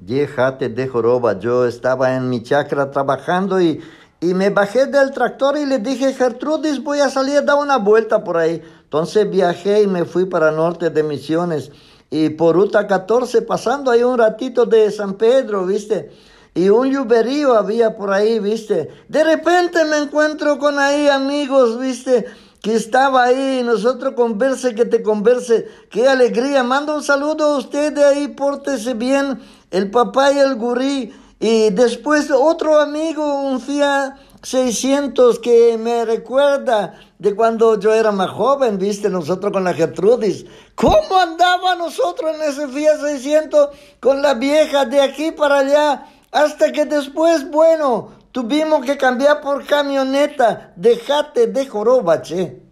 yjate de joroba, yo estaba en mi chacra trabajando y, me bajé del tractor y le dije, Gertrudis, voy a salir a dar una vuelta por ahí. Entonces viajé y me fui para norte de Misiones y por Ruta 14 pasando ahí un ratito de San Pedro, ¿viste? Y un lluverío había por ahí, ¿viste? De repente me encuentro con ahí amigos, ¿viste? que estaba ahí, y nosotros converse, que te converse, qué alegría, mando un saludo a usted de ahí, pórtese bien, el papá y el gurí. Y después otro amigo, un Fiat 600 que me recuerda de cuando yo era más joven, viste, nosotros con la Gertrudis. ¿Cómo andaba nosotros en ese Fiat 600 con la vieja de aquí para allá? Hasta que después, bueno, tuvimos que cambiar por camioneta. Dejate de joroba, che.